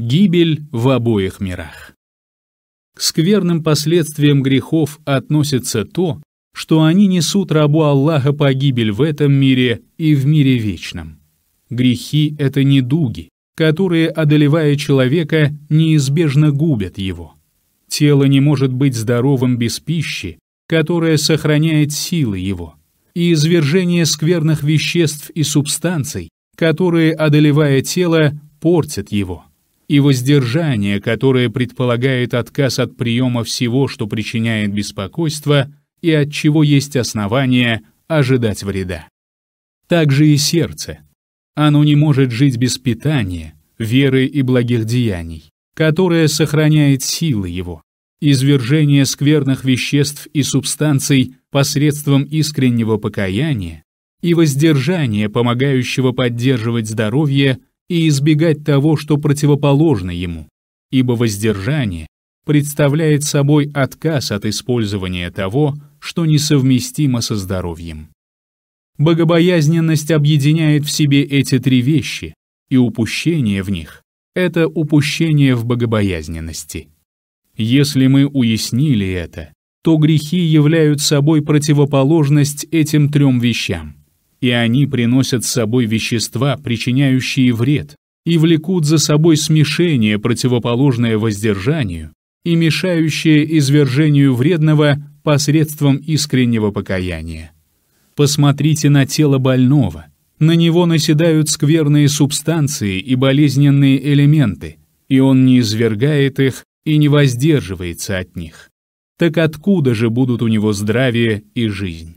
Гибель в обоих мирах. К скверным последствиям грехов относится то, что они несут рабу Аллаха погибель в этом мире и в мире вечном. Грехи — это недуги, которые, одолевая человека, неизбежно губят его. Тело не может быть здоровым без пищи, которая сохраняет силы его, и извержение скверных веществ и субстанций, которые, одолевая тело, портят его и воздержание, которое предполагает отказ от приема всего, что причиняет беспокойство и от чего есть основания ожидать вреда. Также и сердце. Оно не может жить без питания, веры и благих деяний, которое сохраняет силы его. Извержение скверных веществ и субстанций посредством искреннего покаяния и воздержание, помогающего поддерживать здоровье – и избегать того, что противоположно ему, ибо воздержание представляет собой отказ от использования того, что несовместимо со здоровьем. Богобоязненность объединяет в себе эти три вещи, и упущение в них — это упущение в богобоязненности. Если мы уяснили это, то грехи являют собой противоположность этим трем вещам и они приносят с собой вещества, причиняющие вред, и влекут за собой смешение, противоположное воздержанию, и мешающее извержению вредного посредством искреннего покаяния. Посмотрите на тело больного. На него наседают скверные субстанции и болезненные элементы, и он не извергает их и не воздерживается от них. Так откуда же будут у него здравие и жизнь?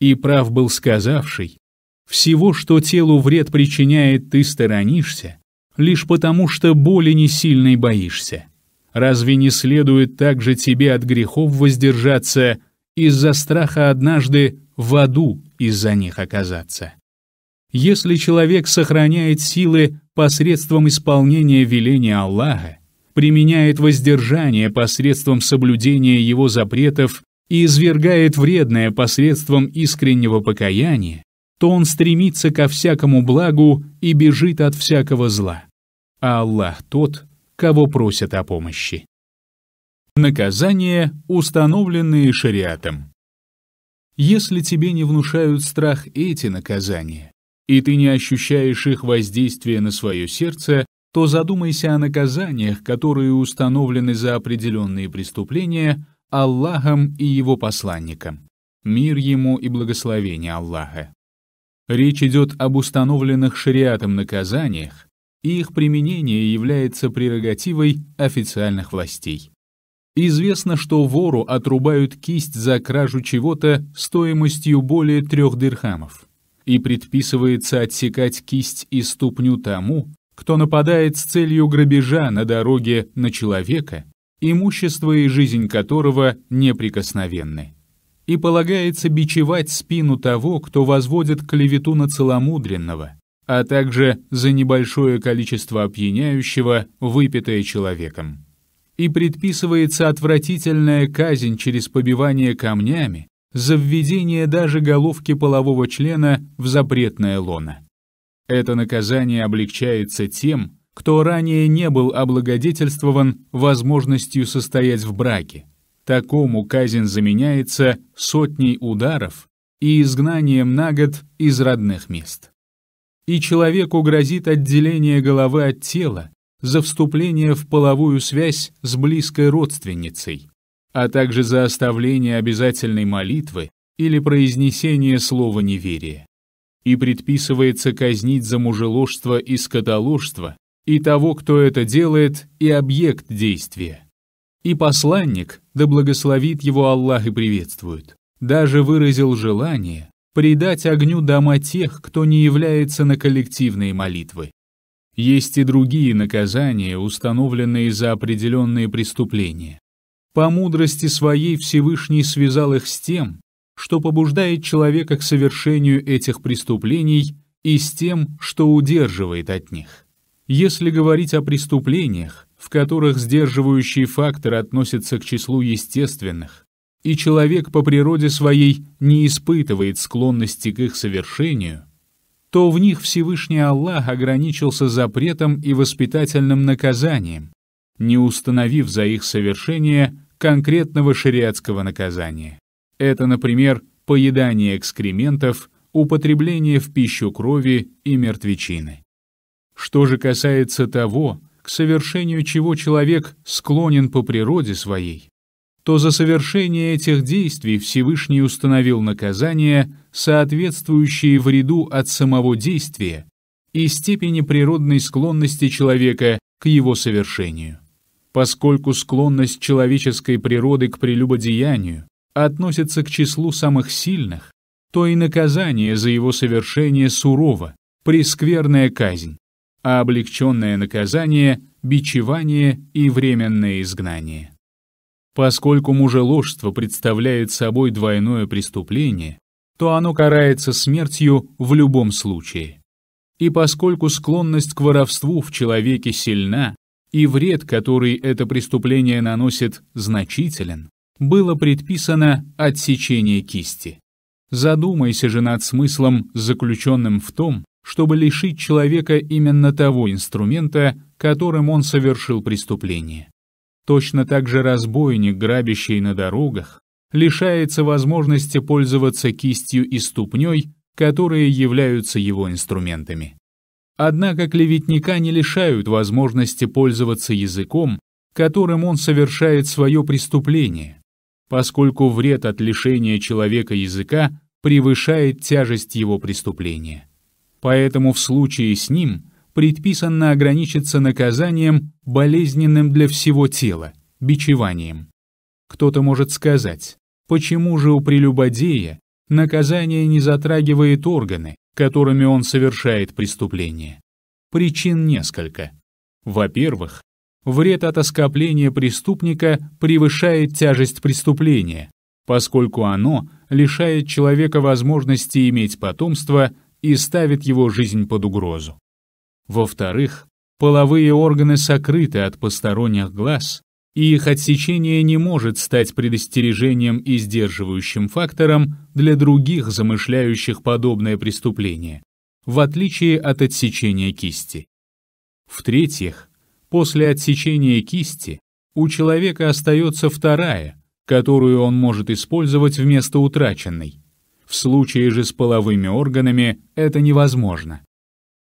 И прав был сказавший, «Всего, что телу вред причиняет, ты сторонишься, лишь потому, что боли не сильной боишься. Разве не следует также тебе от грехов воздержаться из-за страха однажды в аду из-за них оказаться?» Если человек сохраняет силы посредством исполнения веления Аллаха, применяет воздержание посредством соблюдения его запретов и извергает вредное посредством искреннего покаяния, то он стремится ко всякому благу и бежит от всякого зла. А Аллах тот, кого просят о помощи. Наказания, установленные шариатом. Если тебе не внушают страх эти наказания, и ты не ощущаешь их воздействие на свое сердце, то задумайся о наказаниях, которые установлены за определенные преступления, Аллахом и его посланником. Мир ему и благословение Аллаха. Речь идет об установленных шариатом наказаниях, и их применение является прерогативой официальных властей. Известно, что вору отрубают кисть за кражу чего-то стоимостью более трех дирхамов, и предписывается отсекать кисть и ступню тому, кто нападает с целью грабежа на дороге на человека имущество и жизнь которого неприкосновенны. И полагается бичевать спину того, кто возводит клевету на целомудренного, а также за небольшое количество опьяняющего, выпитое человеком. И предписывается отвратительная казнь через побивание камнями за введение даже головки полового члена в запретное лоно. Это наказание облегчается тем, кто ранее не был облагодетельствован возможностью состоять в браке. Такому казнь заменяется сотней ударов и изгнанием на год из родных мест. И человеку грозит отделение головы от тела за вступление в половую связь с близкой родственницей, а также за оставление обязательной молитвы или произнесение слова неверия. И предписывается казнить за мужеложство и скотоложство и того, кто это делает, и объект действия. И посланник, да благословит его Аллах и приветствует, даже выразил желание предать огню дома тех, кто не является на коллективные молитвы. Есть и другие наказания, установленные за определенные преступления. По мудрости своей Всевышний связал их с тем, что побуждает человека к совершению этих преступлений и с тем, что удерживает от них. Если говорить о преступлениях, в которых сдерживающий фактор относится к числу естественных, и человек по природе своей не испытывает склонности к их совершению, то в них Всевышний Аллах ограничился запретом и воспитательным наказанием, не установив за их совершение конкретного шариатского наказания. Это, например, поедание экскрементов, употребление в пищу крови и мертвечины. Что же касается того, к совершению чего человек склонен по природе своей, то за совершение этих действий Всевышний установил наказание, соответствующее вреду от самого действия и степени природной склонности человека к его совершению. Поскольку склонность человеческой природы к прелюбодеянию относится к числу самых сильных, то и наказание за его совершение сурово, прескверная казнь, а облегченное наказание, бичевание и временное изгнание. Поскольку мужеложство представляет собой двойное преступление, то оно карается смертью в любом случае. И поскольку склонность к воровству в человеке сильна, и вред, который это преступление наносит, значителен, было предписано отсечение кисти. Задумайся же над смыслом, заключенным в том, чтобы лишить человека именно того инструмента, которым он совершил преступление. Точно так же разбойник, грабящий на дорогах, лишается возможности пользоваться кистью и ступней, которые являются его инструментами. Однако клеветника не лишают возможности пользоваться языком, которым он совершает свое преступление, поскольку вред от лишения человека языка превышает тяжесть его преступления. Поэтому в случае с ним предписано ограничиться наказанием, болезненным для всего тела, бичеванием. Кто-то может сказать, почему же у прелюбодея наказание не затрагивает органы, которыми он совершает преступление? Причин несколько. Во-первых, вред от оскопления преступника превышает тяжесть преступления, поскольку оно лишает человека возможности иметь потомство – и ставит его жизнь под угрозу. Во-вторых, половые органы сокрыты от посторонних глаз, и их отсечение не может стать предостережением и сдерживающим фактором для других замышляющих подобное преступление, в отличие от отсечения кисти. В-третьих, после отсечения кисти у человека остается вторая, которую он может использовать вместо утраченной – в случае же с половыми органами это невозможно.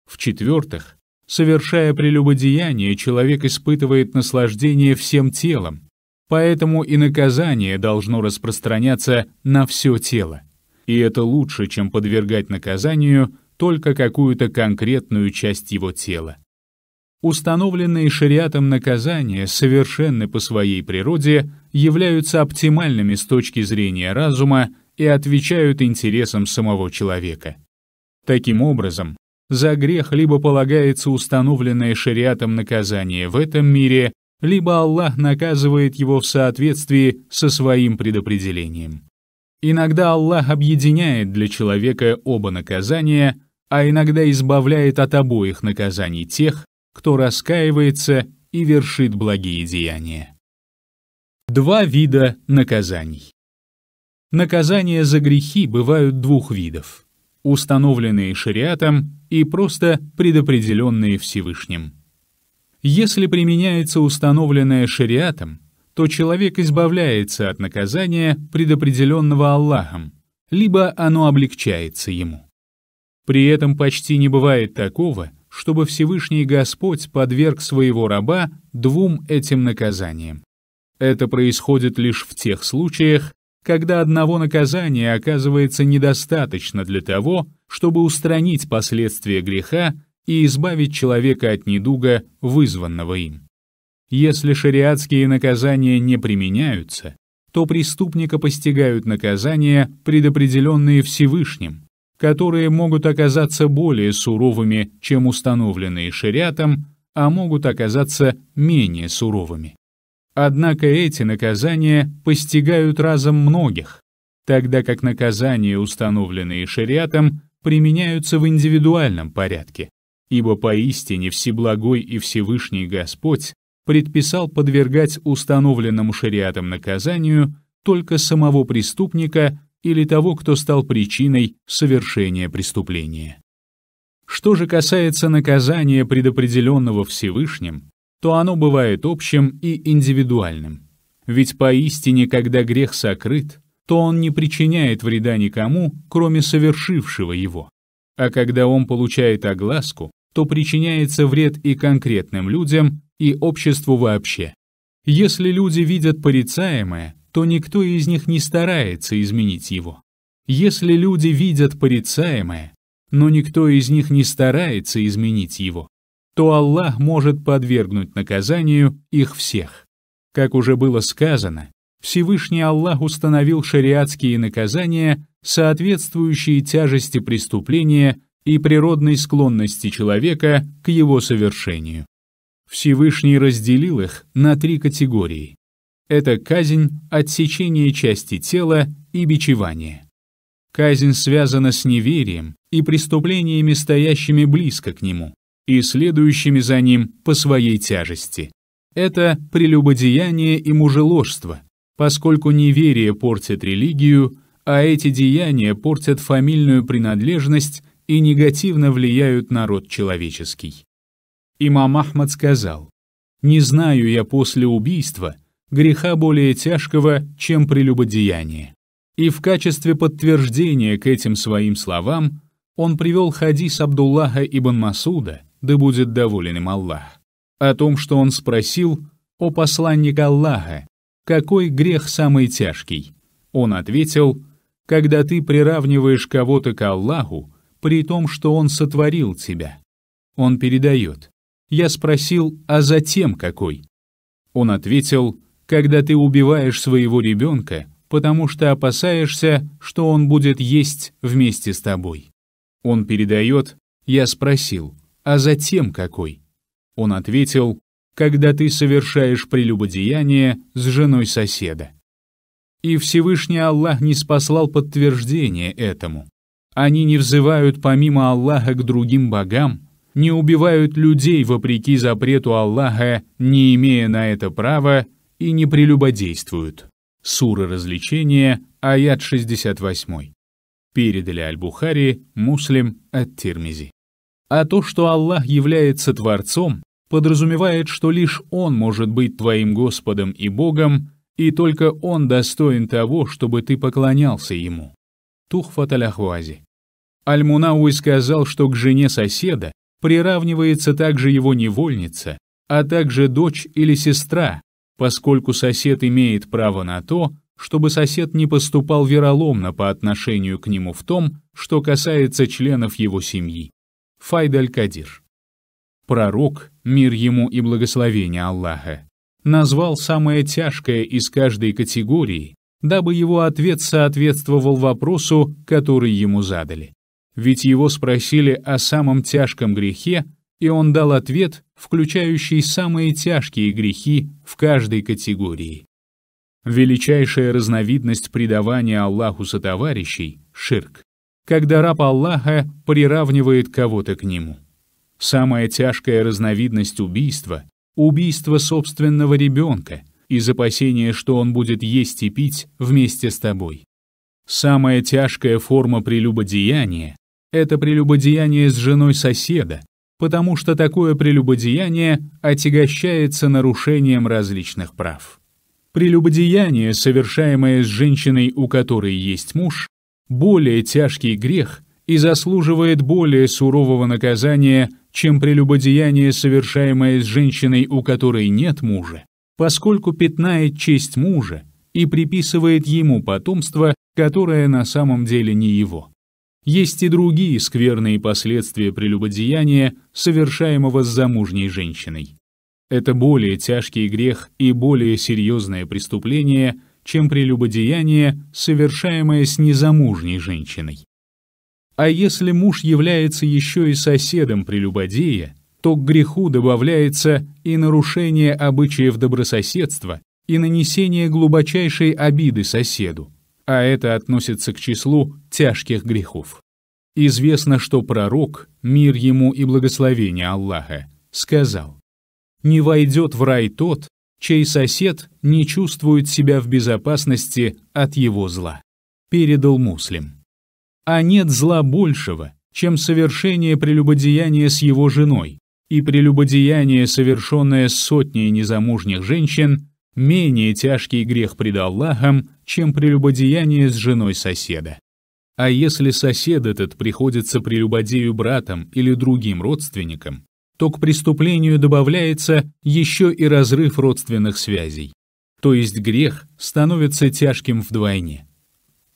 В-четвертых, совершая прелюбодеяние, человек испытывает наслаждение всем телом, поэтому и наказание должно распространяться на все тело. И это лучше, чем подвергать наказанию только какую-то конкретную часть его тела. Установленные шариатом наказания, совершенно по своей природе, являются оптимальными с точки зрения разума и отвечают интересам самого человека. Таким образом, за грех либо полагается установленное шариатом наказание в этом мире, либо Аллах наказывает его в соответствии со своим предопределением. Иногда Аллах объединяет для человека оба наказания, а иногда избавляет от обоих наказаний тех, кто раскаивается и вершит благие деяния. Два вида наказаний. Наказания за грехи бывают двух видов – установленные шариатом и просто предопределенные Всевышним. Если применяется установленное шариатом, то человек избавляется от наказания, предопределенного Аллахом, либо оно облегчается ему. При этом почти не бывает такого, чтобы Всевышний Господь подверг своего раба двум этим наказаниям. Это происходит лишь в тех случаях, когда одного наказания оказывается недостаточно для того, чтобы устранить последствия греха и избавить человека от недуга, вызванного им. Если шариатские наказания не применяются, то преступника постигают наказания, предопределенные Всевышним, которые могут оказаться более суровыми, чем установленные шариатом, а могут оказаться менее суровыми. Однако эти наказания постигают разом многих, тогда как наказания, установленные шариатом, применяются в индивидуальном порядке, ибо поистине Всеблагой и Всевышний Господь предписал подвергать установленному шариатом наказанию только самого преступника или того, кто стал причиной совершения преступления. Что же касается наказания, предопределенного Всевышним, то оно бывает общим и индивидуальным. Ведь поистине, когда грех сокрыт, то он не причиняет вреда никому, кроме совершившего его. А когда он получает огласку, то причиняется вред и конкретным людям, и обществу вообще. Если люди видят порицаемое, то никто из них не старается изменить его. Если люди видят порицаемое, но никто из них не старается изменить его, то Аллах может подвергнуть наказанию их всех. Как уже было сказано, Всевышний Аллах установил шариатские наказания, соответствующие тяжести преступления и природной склонности человека к его совершению. Всевышний разделил их на три категории. Это казнь, отсечение части тела и бичевание. Казнь связана с неверием и преступлениями, стоящими близко к нему и следующими за ним по своей тяжести. Это прелюбодеяние и мужеложство, поскольку неверие портит религию, а эти деяния портят фамильную принадлежность и негативно влияют на род человеческий. Имам Ахмад сказал, «Не знаю я после убийства греха более тяжкого, чем прелюбодеяние». И в качестве подтверждения к этим своим словам он привел хадис Абдуллаха ибн Масуда, да будет доволен им Аллах. О том, что он спросил, «О посланник Аллаха, какой грех самый тяжкий?» Он ответил, «Когда ты приравниваешь кого-то к Аллаху, при том, что он сотворил тебя». Он передает, «Я спросил, а затем какой?» Он ответил, «Когда ты убиваешь своего ребенка, потому что опасаешься, что он будет есть вместе с тобой». Он передает, «Я спросил, а затем какой? Он ответил, когда ты совершаешь прелюбодеяние с женой соседа. И Всевышний Аллах не спаслал подтверждение этому. Они не взывают помимо Аллаха к другим богам, не убивают людей вопреки запрету Аллаха, не имея на это права, и не прелюбодействуют. Сура развлечения, аят 68. Передали Аль-Бухари, Муслим от Тирмизи. А то, что Аллах является Творцом, подразумевает, что лишь Он может быть твоим Господом и Богом, и только Он достоин того, чтобы ты поклонялся Ему. Тухфат аль Аль-Мунауи сказал, что к жене соседа приравнивается также его невольница, а также дочь или сестра, поскольку сосед имеет право на то, чтобы сосед не поступал вероломно по отношению к нему в том, что касается членов его семьи. Файдаль-Кадир. Пророк, мир ему и благословение Аллаха, назвал самое тяжкое из каждой категории, дабы его ответ соответствовал вопросу, который ему задали. Ведь его спросили о самом тяжком грехе, и он дал ответ, включающий самые тяжкие грехи в каждой категории. Величайшая разновидность предавания Аллаху сотоварищей — ширк когда раб Аллаха приравнивает кого-то к нему. Самая тяжкая разновидность убийства — убийство собственного ребенка из опасения, что он будет есть и пить вместе с тобой. Самая тяжкая форма прелюбодеяния — это прелюбодеяние с женой соседа, потому что такое прелюбодеяние отягощается нарушением различных прав. Прелюбодеяние, совершаемое с женщиной, у которой есть муж, более тяжкий грех и заслуживает более сурового наказания, чем прелюбодеяние, совершаемое с женщиной, у которой нет мужа, поскольку пятнает честь мужа и приписывает ему потомство, которое на самом деле не его. Есть и другие скверные последствия прелюбодеяния, совершаемого с замужней женщиной. Это более тяжкий грех и более серьезное преступление – чем прелюбодеяние, совершаемое с незамужней женщиной. А если муж является еще и соседом прелюбодея, то к греху добавляется и нарушение обычаев добрососедства, и нанесение глубочайшей обиды соседу, а это относится к числу тяжких грехов. Известно, что пророк, мир ему и благословение Аллаха, сказал, «Не войдет в рай тот, чей сосед не чувствует себя в безопасности от его зла. Передал Муслим. А нет зла большего, чем совершение прелюбодеяния с его женой, и прелюбодеяние, совершенное сотней незамужних женщин, менее тяжкий грех пред Аллахом, чем прелюбодеяние с женой соседа. А если сосед этот приходится прелюбодею братом или другим родственником, то к преступлению добавляется еще и разрыв родственных связей. То есть грех становится тяжким вдвойне.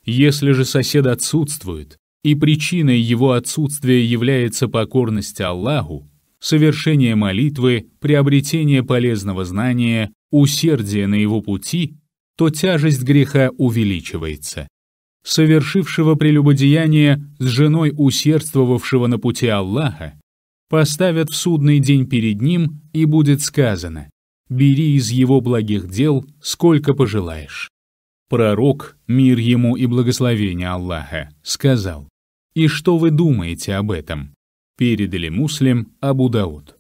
Если же сосед отсутствует, и причиной его отсутствия является покорность Аллаху, совершение молитвы, приобретение полезного знания, усердие на его пути, то тяжесть греха увеличивается. Совершившего прелюбодеяние с женой усердствовавшего на пути Аллаха поставят в судный день перед ним, и будет сказано «Бери из его благих дел, сколько пожелаешь». Пророк, мир ему и благословение Аллаха, сказал «И что вы думаете об этом?» Передали муслим Абу Дауд.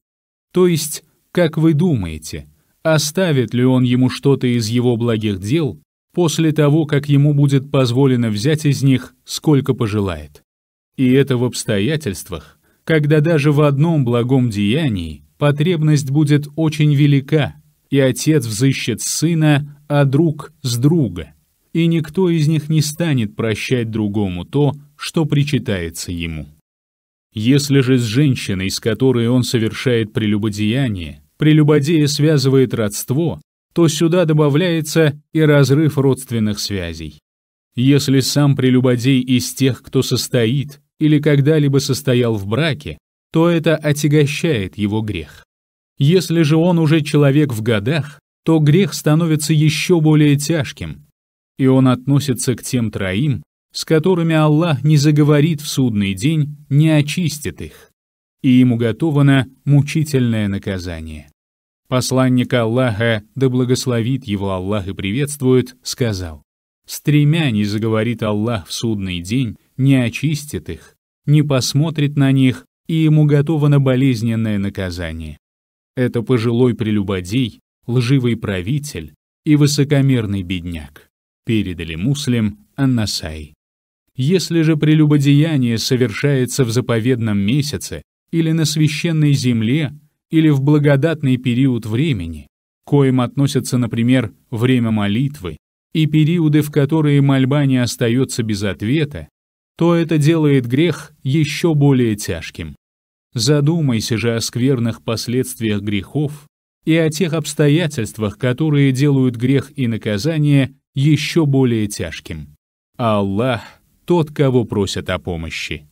То есть, как вы думаете, оставит ли он ему что-то из его благих дел после того, как ему будет позволено взять из них, сколько пожелает? И это в обстоятельствах, когда даже в одном благом деянии потребность будет очень велика, и отец взыщет сына, а друг — с друга, и никто из них не станет прощать другому то, что причитается ему. Если же с женщиной, с которой он совершает прелюбодеяние, прелюбодея связывает родство, то сюда добавляется и разрыв родственных связей. Если сам прелюбодей из тех, кто состоит, или когда-либо состоял в браке, то это отягощает его грех. Если же он уже человек в годах, то грех становится еще более тяжким, и он относится к тем троим, с которыми Аллах не заговорит в судный день, не очистит их, и ему уготовано мучительное наказание. Посланник Аллаха, да благословит его Аллах и приветствует, сказал, «С тремя не заговорит Аллах в судный день, не очистит их, не посмотрит на них, и ему готовано болезненное наказание. Это пожилой прелюбодей, лживый правитель и высокомерный бедняк, передали муслим Аннасай. Если же прелюбодеяние совершается в заповедном месяце или на священной земле, или в благодатный период времени, коим относятся, например, время молитвы, и периоды, в которые мольба не остается без ответа, то это делает грех еще более тяжким. Задумайся же о скверных последствиях грехов и о тех обстоятельствах, которые делают грех и наказание еще более тяжким. А Аллах — тот, кого просят о помощи.